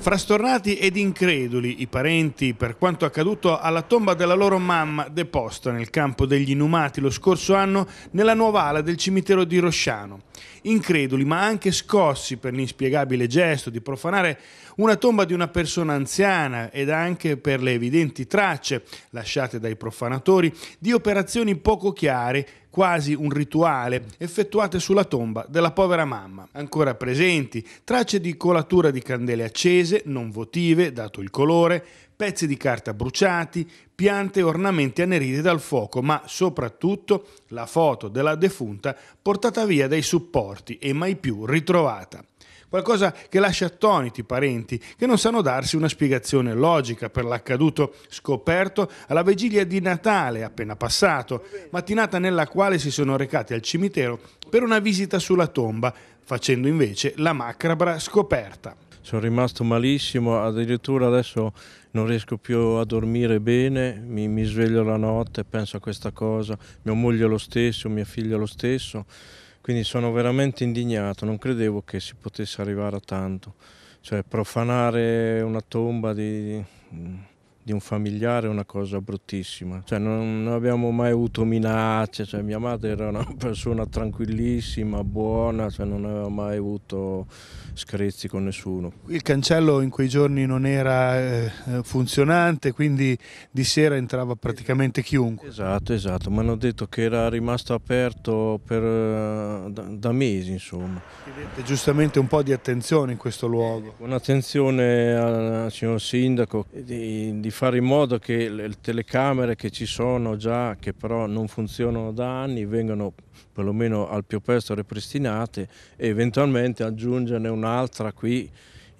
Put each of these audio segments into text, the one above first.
Frastornati ed increduli, i parenti, per quanto accaduto alla tomba della loro mamma, deposta nel campo degli inumati lo scorso anno nella nuova ala del cimitero di Rosciano increduli ma anche scossi per l'inspiegabile gesto di profanare una tomba di una persona anziana ed anche per le evidenti tracce lasciate dai profanatori di operazioni poco chiare quasi un rituale, effettuate sulla tomba della povera mamma. Ancora presenti tracce di colatura di candele accese, non votive, dato il colore, pezzi di carta bruciati, piante e ornamenti anneriti dal fuoco, ma soprattutto la foto della defunta portata via dai supporti e mai più ritrovata. Qualcosa che lascia attoniti i parenti, che non sanno darsi una spiegazione logica per l'accaduto scoperto alla vigilia di Natale appena passato, mattinata nella quale si sono recati al cimitero per una visita sulla tomba, facendo invece la macabra scoperta sono rimasto malissimo, addirittura adesso non riesco più a dormire bene, mi, mi sveglio la notte e penso a questa cosa, mia moglie lo stesso, mia figlia lo stesso, quindi sono veramente indignato, non credevo che si potesse arrivare a tanto, cioè profanare una tomba di di un familiare è una cosa bruttissima. Cioè, non, non, abbiamo mai avuto minacce, cioè, mia madre era una persona tranquillissima, buona, cioè, non aveva mai avuto screzzi con nessuno. Il cancello in quei giorni non era eh, eh funzionante, quindi di sera entrava praticamente chiunque. Esatto, esatto, mi hanno detto che era rimasto aperto per, eh, da, da, mesi insomma. Chiedete giustamente un po' di attenzione in questo luogo. Un'attenzione al signor Sindaco di, di fare in modo che le telecamere che ci sono già, che però non funzionano da anni, vengano perlomeno al più presto ripristinate e eventualmente aggiungerne un'altra qui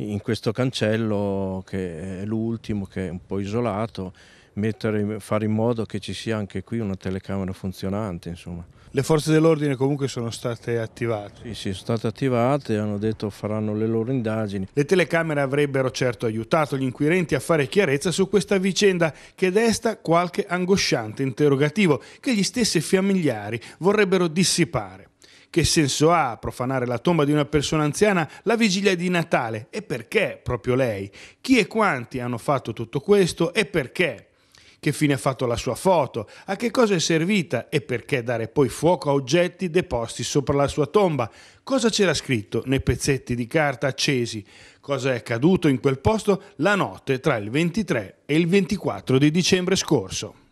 in questo cancello che è l'ultimo, che è un po' isolato mettere, fare in modo che ci sia anche qui una telecamera funzionante. Insomma. Le forze dell'ordine comunque sono state attivate? Sì, sì, sono state attivate e hanno detto faranno le loro indagini. Le telecamere avrebbero certo aiutato gli inquirenti a fare chiarezza su questa vicenda che desta qualche angosciante interrogativo che gli stessi familiari vorrebbero dissipare. Che senso ha profanare la tomba di una persona anziana la vigilia di Natale? E perché proprio lei? Chi e quanti hanno fatto tutto questo e perché? che fine ha fatto la sua foto, a che cosa è servita e perché dare poi fuoco a oggetti deposti sopra la sua tomba, cosa c'era scritto nei pezzetti di carta accesi, cosa è accaduto in quel posto la notte tra il 23 e il 24 di dicembre scorso.